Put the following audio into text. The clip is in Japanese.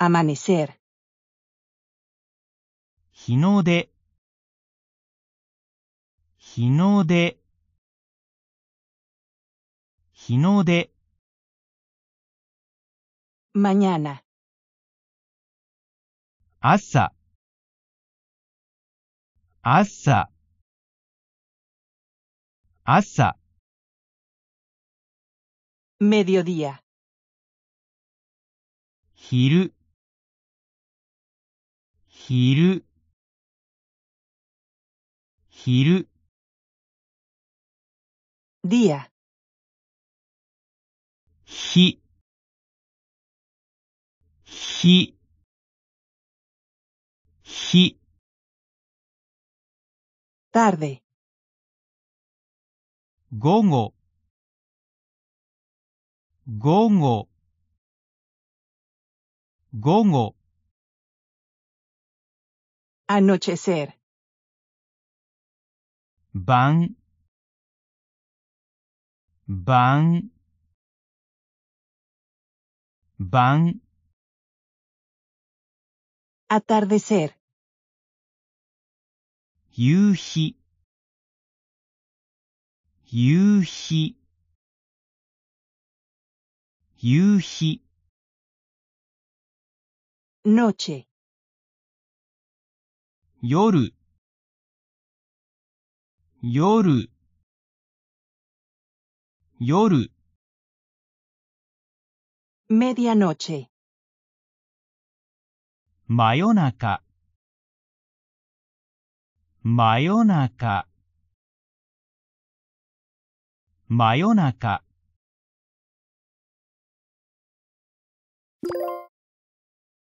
amanecer 日の出日の出日の出 mañana 朝朝朝 mediodía 昼昼、昼。día。日、日、日。tarde。午後、午後、午後。Anochecer. Van. Van. Van. Atardecer. Yuji. Yuji. Yuji. Noche. 夜夜夜 medianoche 真夜中真夜中真夜中